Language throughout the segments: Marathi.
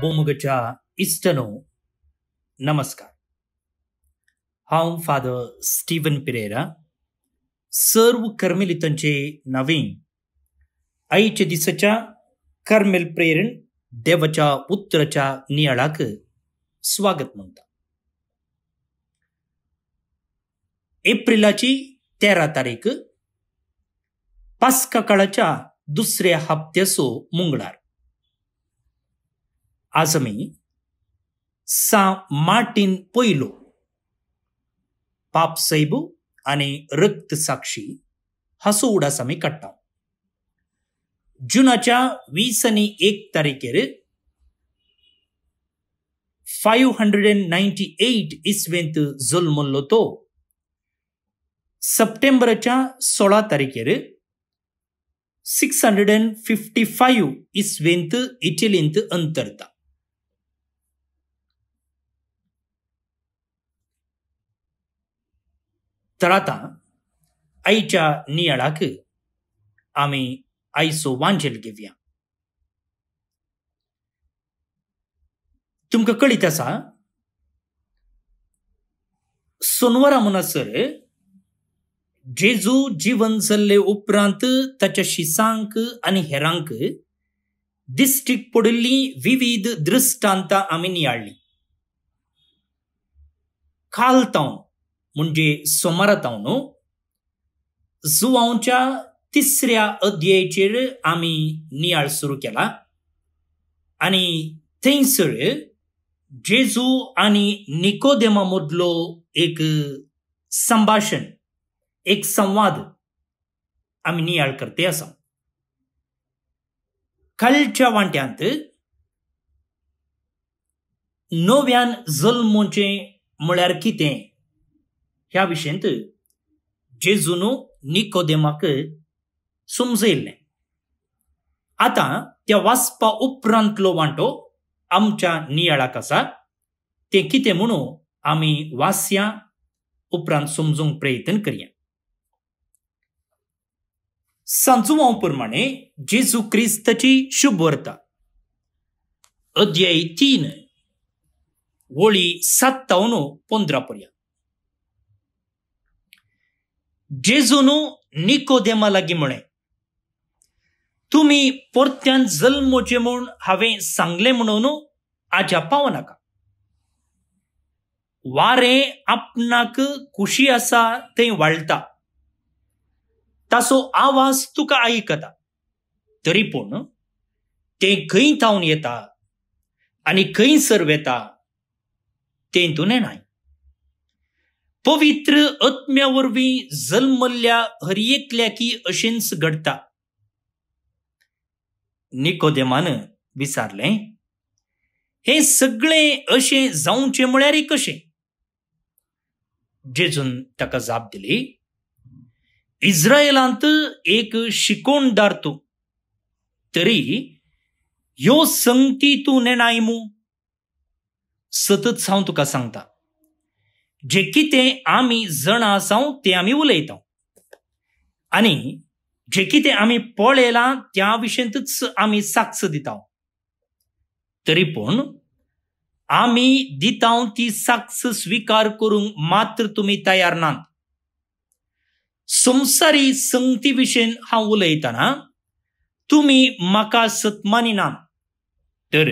भूमगच्या इस्टनो नमस्कार हांव फादर स्टीवन पिरेरा सर्व कर्मेलितांचे नवीन आईचे दिसच्या कर्मेल प्रेरण देवच्या उत्तराच्या नियाळाक स्वागत म्हणता एप्रिलाची तेरा तारीख पास्का काळाच्या दुसऱ्या हप्त्याचो मुंगडार आज मी सा मार्टिन पयलो पाप सैब आनी रक्त साक्षी हाचो उडास कट्टा जुनाच्या वीस आणि एक तारखेर five hundred and ninety eight इसवेंत जल्मल्लो तो सप्टेंबरच्या सोळा तारखेर six hundred and fifty five इसवेंत इटलींत अंतरता तर आता आईच्या नियाळाक आम्ही आईसो वांजेल घेऊया तुमक कळीत आसा सोनवारा म्हणसर जेजू जीवन जल्ले उपरांत ताच्या शिसांक आणि हेरांक दिश्टीक पडिल्ली विविध दृष्टांत आम्ही नियाळली खाल म्हणजे सोमारा न्हू जुवांच्या तिसऱ्या अध्यायेचेर आम्ही नियाळ सुरू केला आनी थंयसर जेजू आणि निकोदेमा मदलो एक संभाषण एक संवाद आम्ही करते aminial कालच्या वाट्यांत नव्यान novian म्हळ्यार कितें ह्या विषयंत जेजुनो निकोदेमाक समजयल्लें आतां त्या वाचपा उपरांतलो वांटो आमच्या नियाळाक आसा तें कितें म्हणू आमी वाचया उपरांत समजूंक प्रयत्न करया सांचव्हा प्रमाणे जेजू क्रिस्तची शुभ वर्ता अध्यायी तीन ओळी सत्तावन पंधरा पोंदरा पर्या जेजून देमा लागी म्हणे तुम्ही परत्यान जल्मोचे म्हणून हावे सांगले म्हणून आज्या पावनाका नका वारे आपणाक खुशी असा ते वाळता तसो आवाज तुका ऐकता तरी पूण तें खंय थावन येता आनी खंय सरवेता तें येणार नाही पवित्र आत्म्यावरवी वरवीं जल्मल्ल्या की अशेंच घडता निकोदेमान विचारले हे सगळे अशें जावचें म्हळ्यार कशें जेजून ताका जाप दिली इस्रायलांत एक शिकोण तू तरी ह्यो संगती तू नेण आयमू सतत हांव तुका सांगता जे कितें आमी जण आसा ते आमी उलयता आनी जे कितें आमी पळयलां त्या विशयंतच आमी साक्ष दिता तरी पूण आमी दिता ती साक्ष स्वीकार करूंक मात्र तुमी तयार नात संसारी संगतीविशयी हांव उलयतना तुमी म्हाका सतमानी ना तर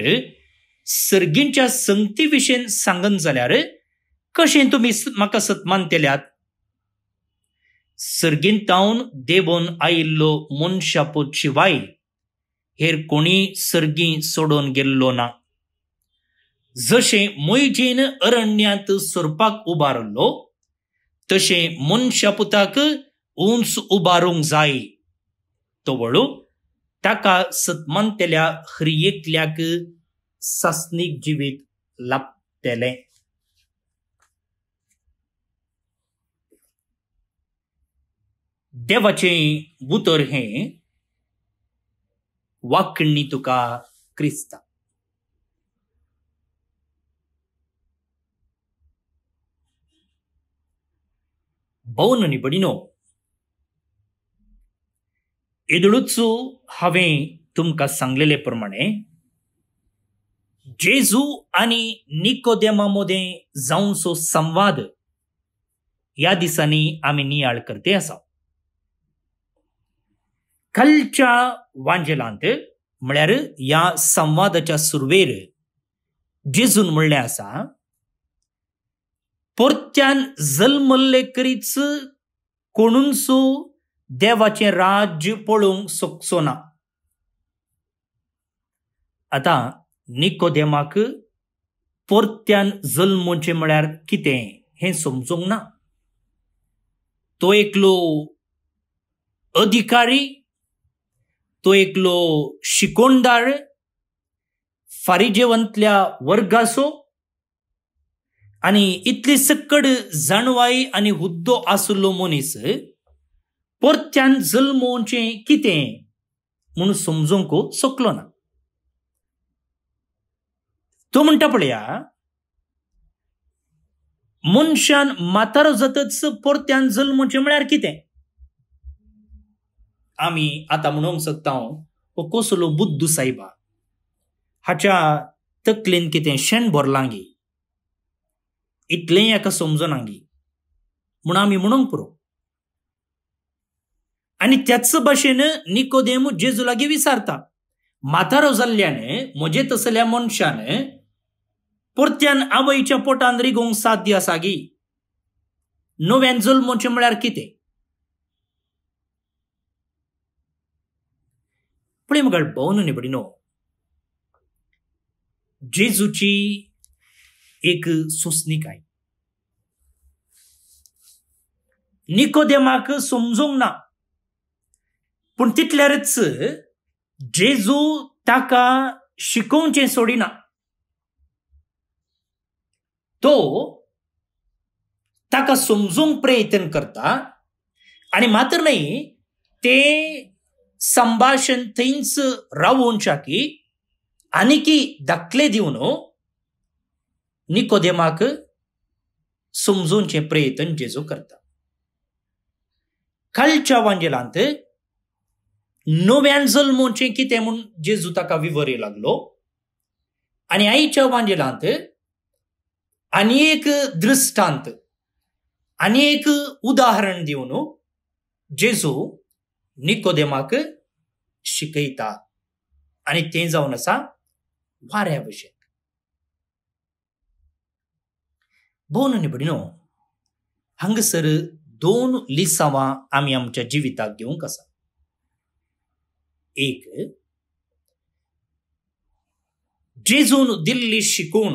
सर्गींच्या संगती विशयीन सांगन जाल्यार कशें तुमी म्हाका सत्मान केल्यात सर्गींतावन देबोन आयिल्लो मनशापोत शिवाय हेर कोणी सर्गी सोडून गेल्लो ना जशे मोयजेन अरण्यात सोरपाक उबारलो तशें मनशापुताक उंच उबारूंक जाय तो वळू ताका सतमंतल्या ह्रियेकल्याक सासनीक जिवीत लाभतले देवाचे बुतर हे वाकणी तुका क्रिस्ता भोवन निबडिनो येदळूच हांवें तुमकां सांगलेले प्रमाणे जेजू आनी निकोदेमा मदें जावनसो सो संवाद ह्या दिसांनी आमी नियाळ करते आसा कालच्या वांजेलांत म्हळ्यार ह्या संवादाच्या सुरवेर जेजून म्हणलें आसा पोरत्यान जल्मल्ले करीच कोणूनसो देवाचें राज्य पळोवंक सोकसो ना आतां देमाक परत्यान जल्मोचें म्हळ्यार कितें हें समजूंक ना तो एकलो अधिकारी तो एकलो शिकोणदार फारिजेवंतल्या वर्गासो आणि इतली सक्कड जाणवाई आणि हुद्दो आसलो मनीस परत्यान जल्मोवचें कितें म्हूण समजूंक हो सोकलो ना तो म्हणटा पळया मनशान मातारो जातच परत्यान जल्मचें म्हळ्यार कितें आमी आतां म्हणूंक सोदता हो कसलो बुद्ध सायबा हाच्या तकलेन कितें शेण भरलांगी इतलेंय एका गी म्हूण आमी म्हणूंक पुरो आणि त्याच भाषेनं निकोदेमू जेजूला विसारता म्हातारो झाल्याने म्हजे तसल्या मनशाने परत्यान आवयच्या पोटान रिगोवंक सात दिस आगी नव्यान जल्मोचें म्हळ्यार कितें प्रेम गड भोवन निबडिनो जेजूची एक सुस्निकाय निकोदेमाक समजूंक ना पूण तितल्यारच जेजू ताका शिकोवचे सोडिना तो ताका समजूंक प्रयत्न करता आणि मात्र नाही ते संभाषण थंयच रावून शाकी की दाखले दिवन निकोदेमाक समजूनचे प्रयत्न जेजू करता कालच्या वांजेलांत नो ते म्हणून 때문 제주타 కవి వరే लागलो आणि आईच्या वांजेलांत अनेक दृष्टांत एक उदाहरण देऊन जेजू निकोदेमाक शिकयता आणि ते जाऊन आसा वाऱ्या विशेक भोवन निबडिनो हंगसर दोन लिसावा आम्ही आमच्या जिविताक घेऊन आसा एक जेजून दिल्ली शिकून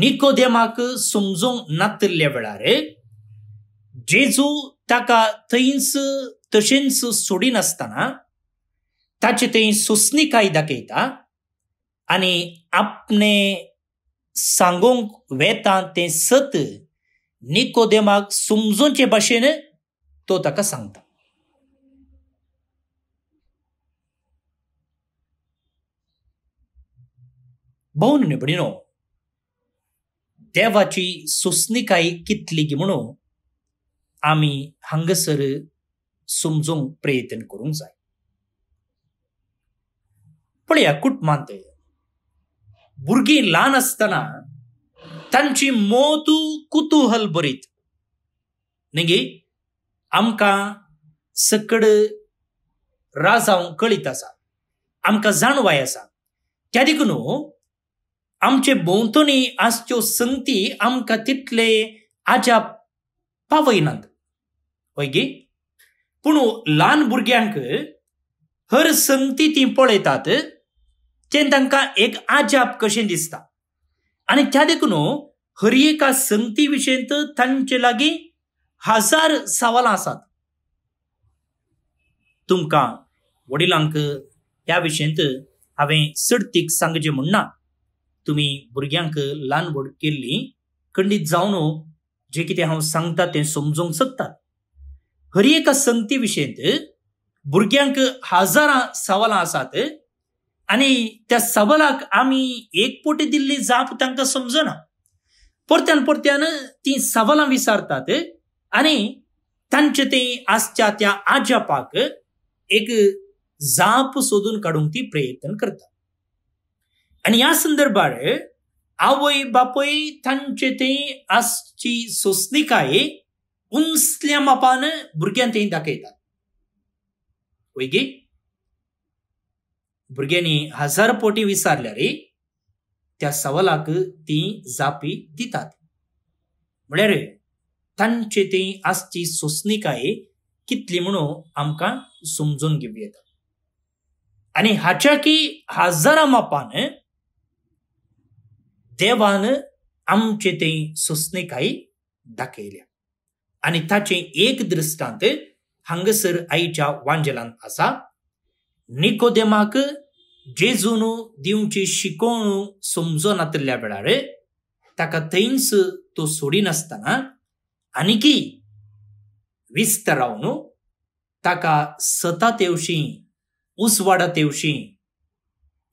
निकोदेमाक समजूंक नातिल्ल्या वेळार जेजू ताका थंयच तशेंच सोडिनासतना ताचे थंय काय दाखयता आनी आपणे सांगूंक वेता तें सत निकोदेमाक समजूचे भाशेन तो ताका सांगता भाऊन निबडिनो देवाची सुस्निकाई कितली की म्हणून आमी हंगसर समजूंक प्रयत्न करूंक जाय पण कुट कुटुंबांत भुरगीं ल्हान आसतना तांची मोतू कुतूहल बरीत नेगी आमकां सकड राजा कळीत आसा आमकां जाणवाय आसा त्या देखून आमचे भोंवतणी आसच्यो संगती आमकां तितले आजाप पावयनात हय गे पूण ल्हान भुरग्यांक हर संगती ती पळयतात ते तांकां एक आजाप कशें दिसता आनी त्या देखून हो, हर एका संती विशयंत तांचे लागीं हजार सवालां आसात तुमकां वडिलांक ह्या विशयंत हांवें सर्तीक सांगचें तुम्ही भुरग्यांक ल्हान व्हड केल्ली खंडीत जावन जे जें कितें हांव सांगता तें समजूंक सकतात हर एका संगती विशयेंत भुरग्यांक हजारां सवालां आसात आनी त्या सवालाक आमी एक पोटी दिल्ली जाप तांकां समजना परत्यान परत्यान ती सवालां विसारतात आनी तांचे तें आसच्या त्या आजापाक एक जाप सोदून काडूंक ती प्रयत्न करतात आणि या संदर्भात आवय बापय तांचे ते आजची सोसनिकाय उंचल्या मापान भुरग्यांक ते दाखयतात वय भुरग्यांनी हजार पोटी रे त्या सवालाक ती जापी दितात म्हणजे तांचे ते आजची सोसनिकाय कितली म्हणून आमकां समजून घेऊ येता आणि हाच्या की हजारा मापान देवान आमचे ते सुस्नेकाई दाखयल्या आणि ताचे एक दृष्टांत हंगसर आईच्या वांजलान असा निकोदेमाक जेजून दिवची शिकोण समजो नातल्या वेळार ताका थंयच तो सोडिनासतना आनिकी विस्तारावन ताका सता तेवशी उसवाडा तेवशी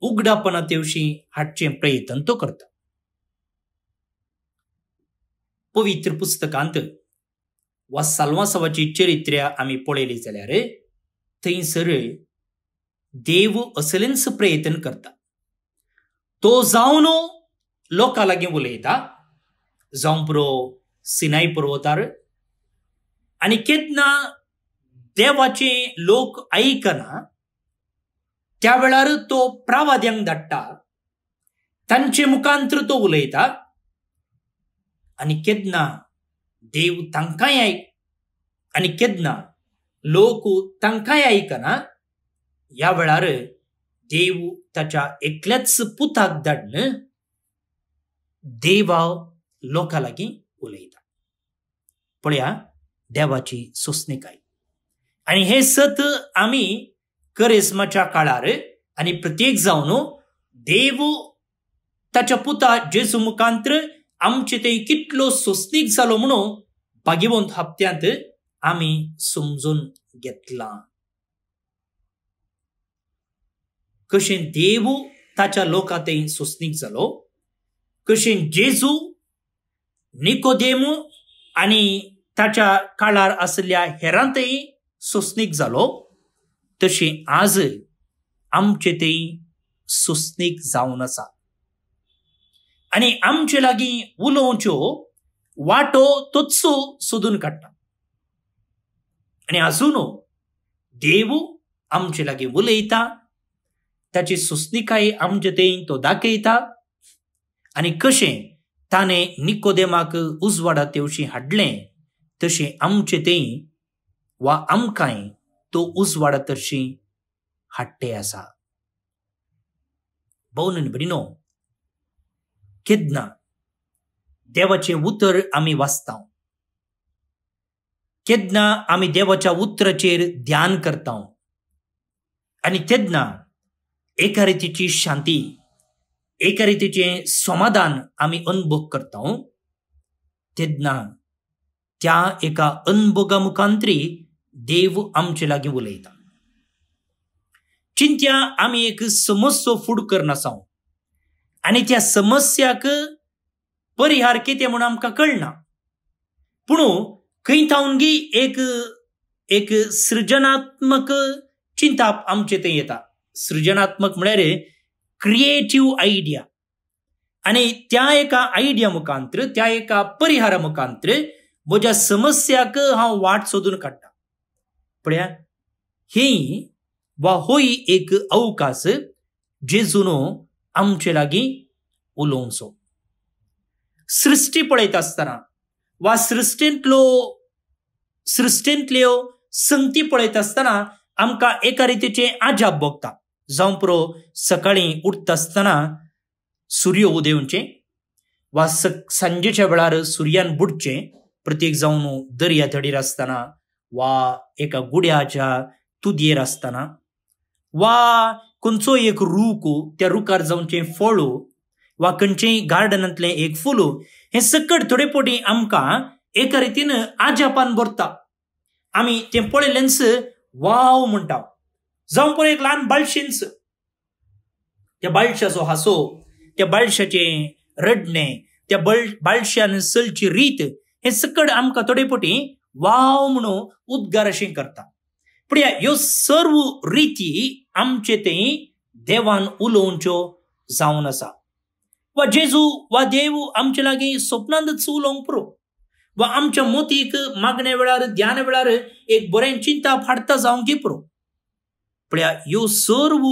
उगडापणा तेवशी हाडचें प्रयत्न तो करता पवित्र पुस्तकांत वा साल्वासावाची चरित्र आमी पळयली जाल्यार थंयसर देव असलेंच प्रयत्न करता तो जावन लोकां लागीं उलयता जावं पुरो सिनाय पर्वतार आनी केन्ना देवाचे लोक आयकना त्या वेळार तो प्रावाद्यांक धाडटा तांचे मुखांत्र तो उलयता तांकाय ದೇವ್ आणि केदना लोक तांकाय आयकना या वेळार देव त्याच्या एकल्याच पुताक धाडन देवा लोका लागीं उलयता पळया देवाची काय आणि हे सत आम्ही करिस्माच्या काळार आणि प्रत्येक जाऊन देव त्याच्या पुता जेजू मुखांत्र आमचे कितलो सुस्तीक जालो म्हणून भागिवंत हप्त्यांत आम्ही समजून घेतला कशें देवू ताच्या लोकां सुस्नीक सोसनीक जालो जेजू निकोदेमू आणि ताच्या काळार असल्या हेरांतय सुस्नीक जालो तशी आज आमचे ते सुस्नीक जावन आणि आमचे लागी उलोवच्यो वाटो तत्सो सोदून काडटा आणि अजून देव आमचे लागीं उलयता ताची सुस्निकाय आमचे ते तो दाखयता आणि कसे ताने निकोदेमाक उजवाडा तेवशी हाडले तशें आमचे ते वा आमकांय तो उजवाडा तशी हाडटे असा भोवन बडिनो केदना देवाचे उतर आम्ही वाचता केदना आम्ही देवाच्या उतराचेर ध्यान करता आणि तेदना एका रितीची शांती एका रितीचें समाधान आम्ही अनुभव करता तेदना त्या एका अनुभोगा मुखांतरी देव आमचे लागीं उलयता चिंत्या आम्ही एक समस्या फूड करनासाव समस्याक परिहार ते తెమణ आमकां कळना पूण खंय गी एक एक सृजनात्मक चिंता आमचे थंय येता सृजनात्मक म्हळ्यार क्रिएटीव आयडिया आनी त्या एका आयडिया मुखांत्र त्या एका परिहारा मुखांत्र म्हज्या समस्याक हांव वाट सोदून काडटा पळया ही वा होई एक अवकाश जेजुनो आमचे लागी उलोवंचो सृष्टी पळयता आसतना वा सृश्टींतलो सृश्टींतल्यो संगती पळयता आसतना आमकां एका रितीचे आजाब भोगता जावं पुरो सकाळी उठता आसतना सूर्य उदेवचे वा सांजेच्या वेळार सुर्यान बुडचे प्रत्येक जावन दर्या थडीर आसतना वा एका गुड्याच्या तुदयेर आसतना वा खंयचो एक रूख हो, त्या रुखार जावचें फळो वा खंयचेंय गार्डनांतलें एक फुलो हें सकट थोडे पोटी आमकां एका रितीन आजापान भरता आमी तें पळयलेन्स वाव म्हणटा जावं पळय एक ल्हान बाळशेंच त्या बाळशाचो हांसो त्या बाळशाचें रडणें त्या बळ बाळशान सलची रीत हे सकट आमकां थोडे पोटी वाव म्हणून उद्गार अशें करता पूण ह्यो सर्व रिती आमचे ते देवान उलोवच्यो जावन आसा वा जेजू वा देव आमचे लागीं स्वप्नांतच उलोवंक पुरो वा आमच्या मोतीक मागण्या वेळार ध्यान वेळार एक बरें चिंता फाडता जावंकी पुरो म्हळ्यार ह्यो सर्व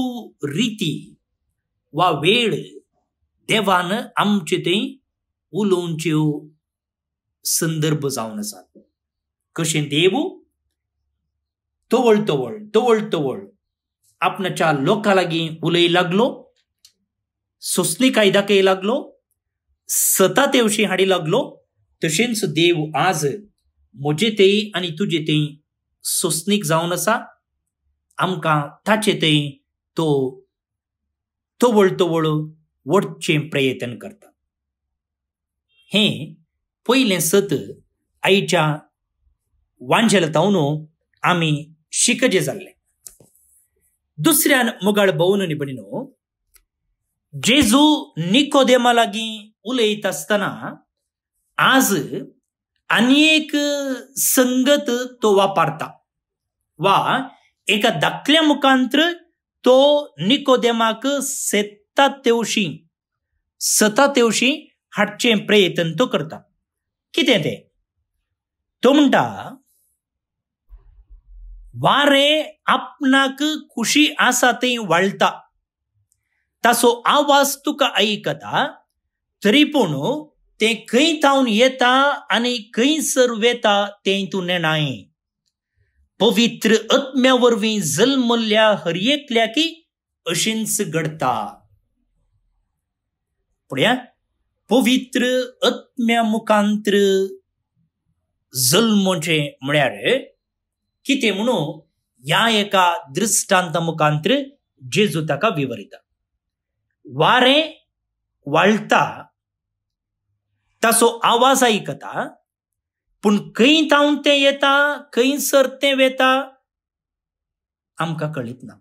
रिती वा वेळ देवान आमचे थंय उलोवच्यो संदर्भ जावन आसात कशें देव तवळ तवळ तवळ तवळ आपणाच्या लोकालागी उलय लागलो सोसली कायदा केय लागलो सता तेवशी हाडी लागलो तशेंच देव आज म्हजे तेई आनी तुजे तेई सोसनीक जावन आसा आमकां ताचे तेई तो तवळ तवळ वडचें प्रयत्न करता हें पहिले सत आईच्या वांझेलतावनू आम्ही शिकजे जाल्ले दुसऱ्या मुगाळ भोवन निबणीनो जेजू निकोदेमा लागी उलयत आसतना आज आनी संगत तो वापरता वा एका धाकल्या मुखांत्र तो निकोदेमाक सेता तेवशी सता तेवशी हाडचे प्रयत्न तो करता कितें ते तो म्हणटा वारे आपणाक खुशी आसा ते वाळता तसो आवाज तुका ऐकता तरी पूण ते खंय थावन येता आनी खंयसर वेता ते तूं नेणाय पवित्र आत्म्या वरवीं जल्मल्ल्या की अशींच घडता पळया पवित्र अत्म्या मुखांत्र जल्मचें म्हळ्यार या एका दृष्टांत मुखांत्र जेजू ताका विवरिता वारे वाळता तसो आवाज ऐकता पूण खंय थावन ते येता खंयसर ते वेता आमकां कळीत ना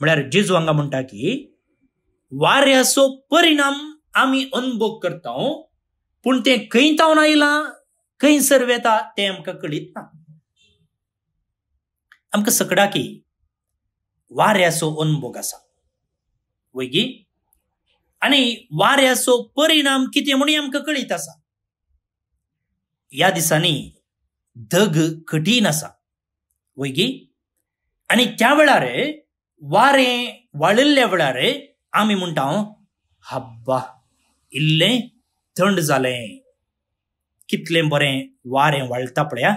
म्हळ्यार जेजू हांगा म्हणटा की वाऱ्याचो परिणाम आमी अनुभव करता पूण ते खंय थावन आयलां खंयसर वेता ते आमकां कळीत ना आमकां सकडाकी वाऱ्याचो अनुभोग आसा वैगी आनी वाऱ्याचो परिणाम कितें म्हणून आमकां कळीत आसा ह्या दिसांनी धग कठीण आसा वैगी आनी त्या वेळार वारें वाळिल्ल्या वेळार आमी म्हणटा हब्बा इल्लें थंड जालें कितलें बरें वारें वाळता पळया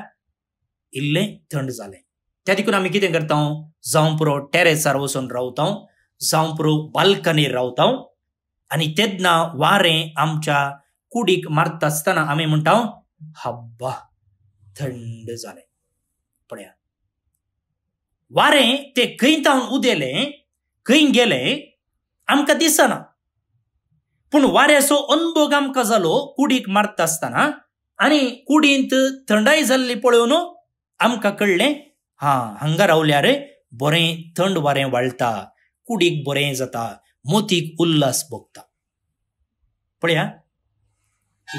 इल्लें थंड जालें त्या देखून आम्ही कितें करता जावं पुरो टेरेसार वसून रावता जावं पुरो बाल्कनीर रावता आणि तेदना वारे आमच्या कुडीक मारता असताना आम्ही म्हणटा हब्बा थंड झाले पळया वारे ते खंय तावन उदेलें खंय गेलें आमकां दिसना पूण वाऱ्याचो अनुभव आमकां जालो कुडीक मारता आसतना आनी कुडींत थंडाय जाल्ली पळोवन आमकां कळलें हा हंगा रावल्यार बरें थंड वारें वाळटा कुडीक बरें जाता मोतीक उल्हास भोगता पळया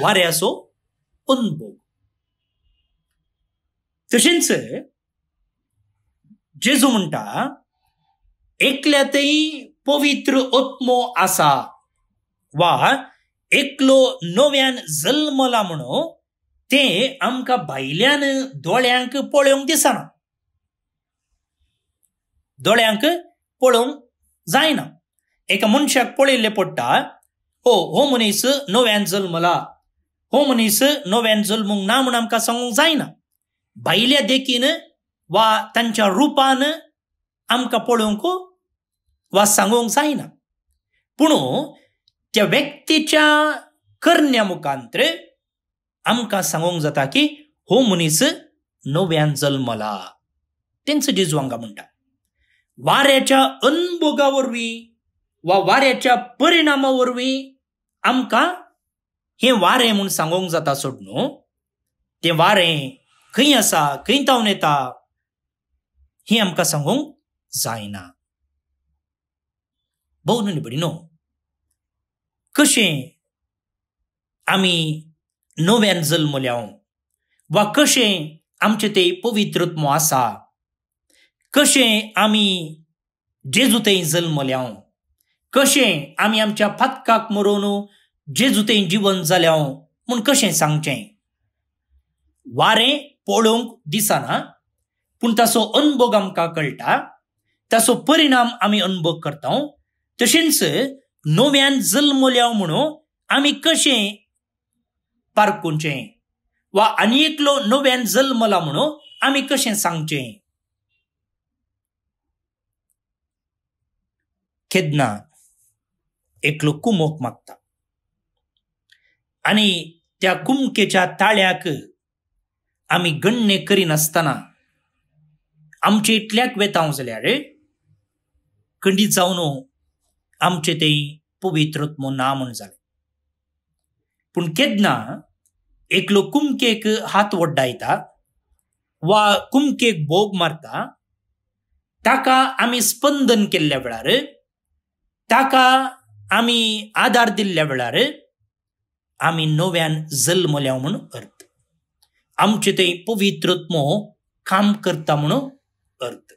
वाऱ्याचो अनुभोग तशेंच जेजू म्हणटा एकल्यातय पवित्र आत्मो आसा वा एकलो नव्यान जल्मला म्हणून ते आमकां भायल्यान दोळ्यांक पळोवंक दिसना दोळ्यांक पळोवंक जायना एका मनशाक पळयल्ले पडटा हो हो मनीस नव्यान जल्मला हो मनीस नव्यान जल्मूंक ना म्हूण आमकां सांगूंक जायना भायल्या देखीन वा तांच्या रुपान आमकां पळोवंक वा सांगूंक जायना पूण त्या व्यक्तीच्या कर्ण्या मुखांत आमकां सांगूंक जाता की हो मनीस नव्यान जल्मला तेंच जेजू हांगा म्हणटा वाऱ्याच्या अनुभोगावरवी वा वाऱ्याच्या परिणामावरवी आमकां हे वारें म्हूण सांगूक जाता सोड न्हू तें वारें खंय आसा खंय जावन येता हें आमकां सांगूंक जायना भोवन निबडिनो कशें आमी नव्यान जल्मल्या वा कशें आमचें तें पवित्रत्व आसा कशें आमी जेजुतें जल्मल्याव कसे आम्ही आमच्या फातकाक मरोवन जेजुतेई जीवन जाल्याव म्हूण कसे सांगचे वारे पळोवंक दिसना पण ताचो अनुभव आमकां कळटा तसो परिणाम आम्ही अनुभव करता तशेंच नव्यान जल्मल्याव म्हणून आम्ही कसे पारकुचें वा आनी एकलो नव्यान जल्मला म्हणून आम्ही कसे सांगचें खेदनं एक कुमोक मागता आणि त्या कुमकेच्या ताळ्याक आम्ही गण्य करिनासतना आमचे इतल्याक वेताव जाल्या रे खंडीत जाऊन हो, आमचे ते पवित्रत्म ना म्हण झाले पूण केदना एकलो कुमकेक हात वड्डा वा कुमकेक भोग मारता ताका आम्ही स्पंदन केल्ल्या वेळार ताका आमी आदार दिल्ल्या वेळार आमी नव्यान जल्मल्या म्हूण अर्थ आमचे थंय पवित्रत्मो काम करता म्हणून अर्थ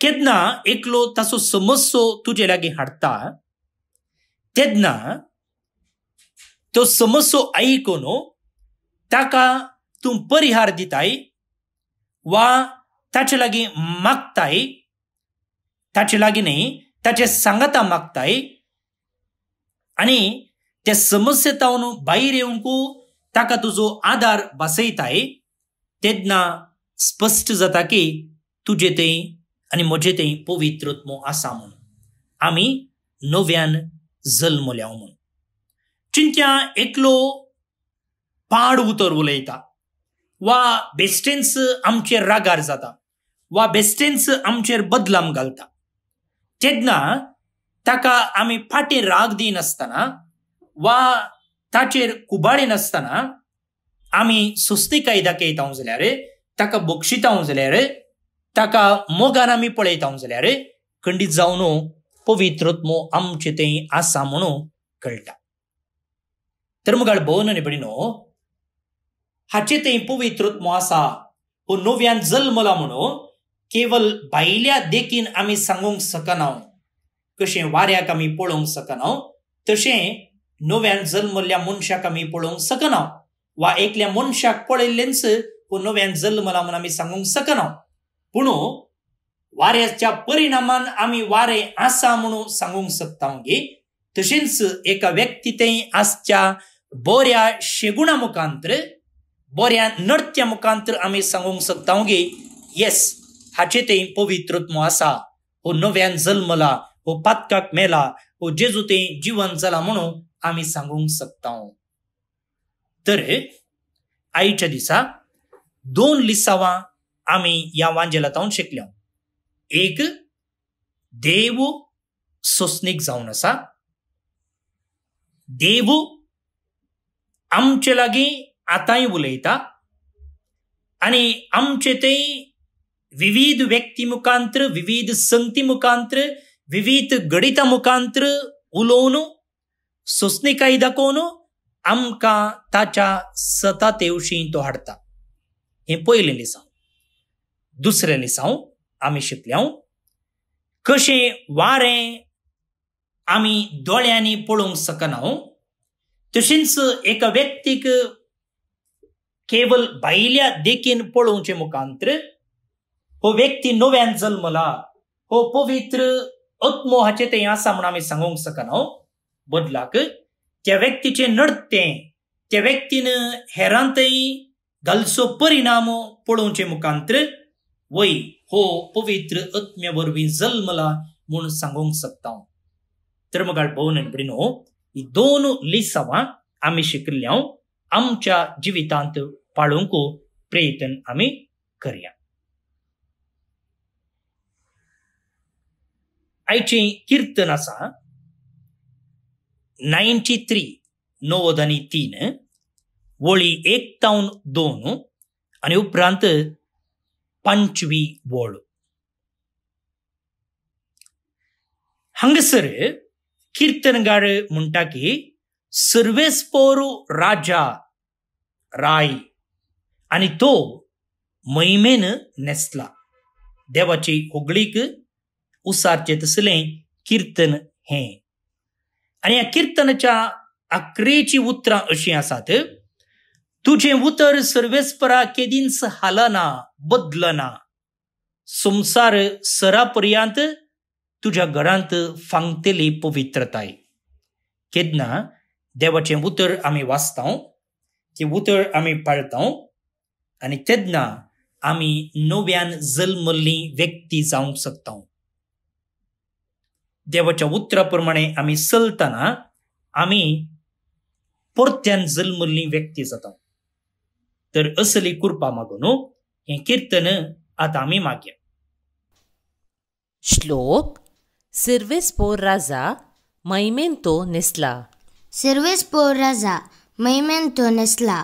केदना एकलो ताचो समस्सो तुजे लागी हाडटा तेदना तो समस्सो आयकून ताका तूं परिहार दिताय वा ताचे लागीं मागताय దాచిలాగిని त्याचे सांगता मागताय आणि त्या समस्येतावन बाहेर येवंकू ताका तुजो आधार बसयताय तेन्ना स्पष्ट जाता की तुजे ते आणि मजे ते पवित्र असा आसा म्हूण आमी नव्यान जल्मल्या म्हणून चिंत्या एकलो पाड उतर उलयता वा बेस्टेन्स आमचे रागार जाता वा बेस्टेन्स आमचे बदलाम घालता जेन्ना ताका आमी फाटीर राग दिनासतना वा ताचेर कुबाडिनासतना आमी सुस्ती कायदा केयता जाल्यार ताका बक्षिता जाल्यार ताका मोगान आमी पळयता जाल्यार खंडीत जावन पवित्रत्मो आमचे तें आसा म्हणू कळटा तर मुगाळ भोवन आनी न्हू हाचे तें रुत्मो आसा हो नव्यान जल्मला म्हणून केवल भायल्या देखीन आमी सांगूंक शकना कशें वाऱ्याक आमी पळोवंक शकना तशें नव्यान जल्मल्ल्या मनशाक आमी पळोवंक शकना वा एकल्या मनशाक पळयल्लेंच नव्यान जल्मला म्हणून आमी सांगूंक शकना पूण वाऱ्याच्या परिणामान आमी वारें आसा म्हणून सांगूंक शकता गे तशेंच एका व्यक्ती तें आसच्या बऱ्या शेगुणा मुखांतर बऱ्या नृत्या सांगू आमी सांगूंक शकता गे येस हाचे ते पवित्रत्व असा हो नव्यान जल्मला हो पातकाक मेला हो जेजू ते जीवन जाला म्हणून आम्ही सांगूंक शकता तर आईच्या दिसा दोन आम्ही या वांजेला जाऊन शिकल्या एक देव सोसनीक जाऊन आसा देव आमचे लागी आतांय उलयता आणि आमचे ते विविध मुखांत्र विविध संती ವಿವಿಧ विविध गणिता उलवून उलोवन काही दाखवून आमकां ताच्या सता तेवशी तो हाडटा हें पयलें लिसांव दुसरें लिसांव आमी शिकल्या कशें वारें आमी दोळ्यांनी पळोवंक शकना तशींच एका व्यक्तीक केवळ भायल्या देखीन पळोवचे मुखांतर हो व्यक्ती नव्यान जन्मला हो पवित्र उत्मोहाचे ते या सामना आम्ही सांगूंक सकना हो. बदलाक त्या व्यक्तीचे नडते त्या व्यक्तीन हेरांतय घालचो परिणाम पळोवचे मुखांतर वय हो पवित्र अत्म्य वरवी जल्मला म्हणून सांगूंक शकता हो. तर मग भोवन ब्रिन हो ही दोन लिसावां आम्ही शिकिल्ल्या हो. आमच्या जिवितांत पाळूंक प्रयत्न आम्ही करया ಆಯಚ ಕೀರ್ತನ ಆ ಥ್ರೀ ನೌಧ ಅಿನ್ ಓಕ ದೋನ್ ಉಪರ ಪಂಚವಿ ಓಳ ಹಂಗರ ಅನಿ ತೋ ರಾಜಾಯ ನೆಸ್ಲಾ ದೇವಚಿ ದಿವಗಳಿ उसारचे तसले कीर्तन हे आणि या कीर्तनच्या आक्रेची उतरां अशी आसात तुझे उतर सर्वेस्परा केदिंस हालना बदलना संसार सरापर्यंत तुझ्या घरांत फांगतेली पवित्रताय केदना देवाचें उतर आम्ही वाचतां की उतर आम्ही पाळतां आणि तेदना आम्ही नव्यान जल्मल्ली व्यक्ती जाऊ शकतो देवाच्या उतराप्रमाणे आम्ही चलताना आम्ही परत्यान जल्मल्ली व्यक्ती जाता तर असली कृपा मागून हो, हे कीर्तन आता आम्ही मागया श्लोक सिर्वेस पोर राजा मैमेन तो नेसला सिर्वेस पोर राजा मैमेन तो नेसला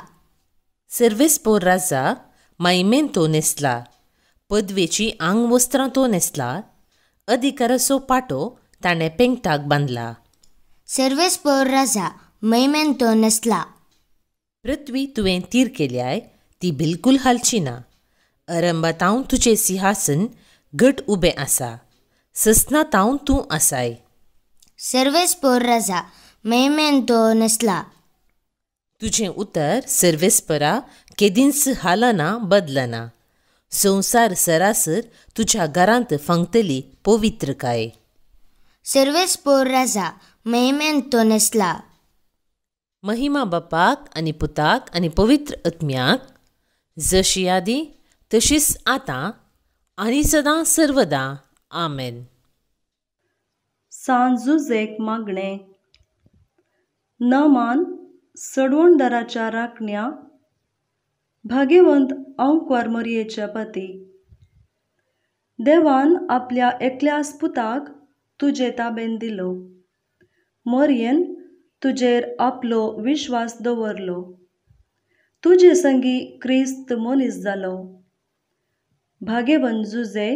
सिर्वेस पोर राजा मैमेन तो नेसला पदवेची आंग वस्त्रां तो नेसला अधिकाराचो पाटो ताणे बनला सर्वेस पौर राजा तो नसला पृथ्वी तुवें तीर केल्याय ती बिलकुल हालची ना अरंबातावन तुझे सिंहासन घट उबें आसा सस्ना तूं आसाय सर्वेस पौर राजा तो नसला तुजें उतर सर्वेस्परा केदिंस हालना बदलना संसार सरासर तुज्या घरांत पवित्र काय पोर राजा तो nesla. महिमा बापाक आणि पुताक आणि पवित्र आत्म्याक जशी यादी तशीच आतां आणि सदां सर्वदा आमेन मागणे न मान सडवण दराच्या राखण्या भाग्यवंत अंकवार मोरयेच्या पती देवान आपल्या एकल्या पुताक तुजेताबेन दिलो मोरयेन तुजेर आपलो विश्वास दवरलो तुजे संगी क्रिस्त मनीस जालो भागेबन जुजे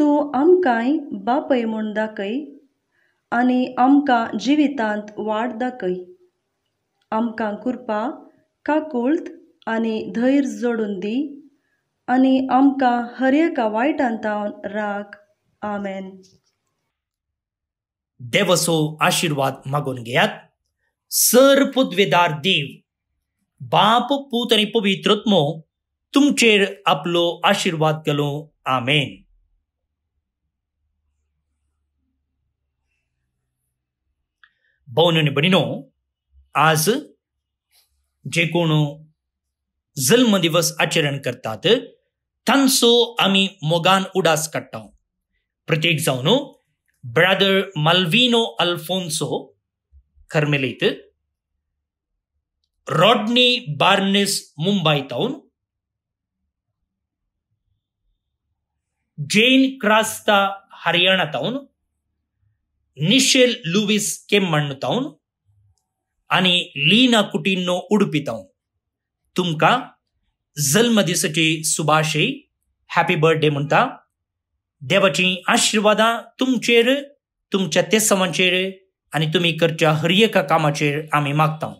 तूं आमकांय बापय म्हूण दाखय आनी आमकां जिवितांत वाड दाखय आमकां कुरपा काकुळत आनी धैर्य जोडून दी आनी आमकां हर एका वायटांतावन राख आमेन देवसो आशीर्वाद मागून घेयात सर देव बाप पूत आणि पवित्रत्मो तुमचेर आपलो आशीर्वाद केलो आमेन भोवन आणि आज जे कोण दिवस आचरण करतात तांचो आम्ही मोगान उडास काडटा प्रत्येक जावन ब्रादर मालविनो अल्फोन्सो खर्मेलीत रॉडनी बार्नीस मुंबई ताऊन जेन क्रास्ता हरियाणा निशेल लुईस केम्मण्ण ताऊन आणि लीना कुटिन्नो उडपी ताऊन तुमका जन्मदिसचे सुभाषी हॅपी बर्थडे म्हणता देवाची आशिर्वादां तुमचेर तुमच्या तेसवांचेर आणि तुम्ही करच्या हर एका कामाचेर आमी मागता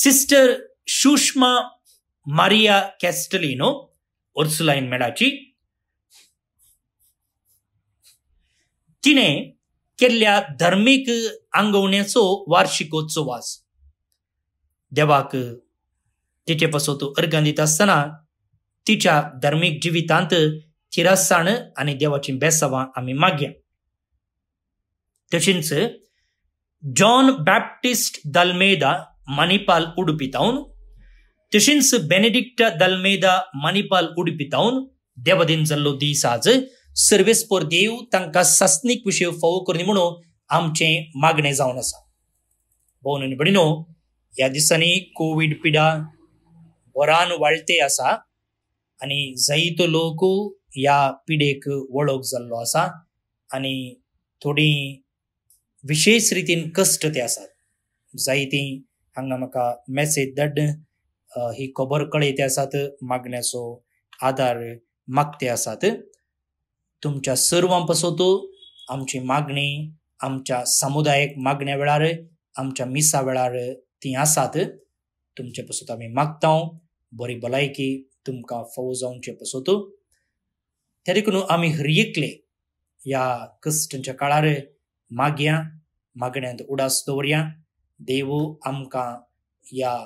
sister Sushma Maria Castelino Ursuline मेडाची तिने केल्ल्या धर्मीक आंगवण्याचो वार्षिकोत्सव आस देवाक तिचे पासून तो दिता तिच्या धार्मिक जिवितांत थिरस्साण आणि देवाची बेसवा आम्ही मागया तशींच जॉन बॅप्टिस्ट दलमेदा मणिपाल उडुपितावन तशींच बेनेडिक्टा दलमेदा मणिपाल उडुपितावन देवदिन जल्लो दीस आज सर्वेस्पोर देव तांकां सस्नीक विशय फावो करनी म्हणून आमचे मागणे जावन आसा भोवन आनी भणिनो ह्या दिसांनी कोवीड पिडा वरान वाळते आसा आणि जैत लोक या पिडेक वळख जाल्लो आसा आनी थोडी विशेश रितीन कश्ट ते आसात जैती हांगा म्हाका मेसेज दड ही खबर ते आसात मागण्याचो आधार मागते आसात तुमच्या सर्वां तो आमची मागणी आमच्या समुदायक मागण्या वेळार आमच्या मिसा वेळार ती आसात तुमचे पासून आम्ही मागता बरी भलायकी तुमकां फोव जावचे पसोतो तरी देखून आमी हरयेकले या कश्टांच्या काळार मागया मागण्यांत उडास दवरया देवो आमकां या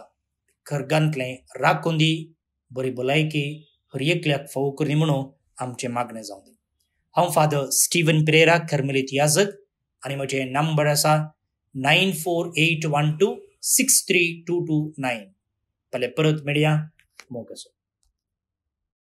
खर्गांतलें राखून दी बरी भलायकी हरयेकल्याक फोव करी म्हणून आमचें मागणें जावं दी हांव फादर स्टीवन प्रेरा खर्मेलीत याजक आणि म्हजें नंबर आसा nine four eight one two six three two two nine फाल्यां परत मेळया मोग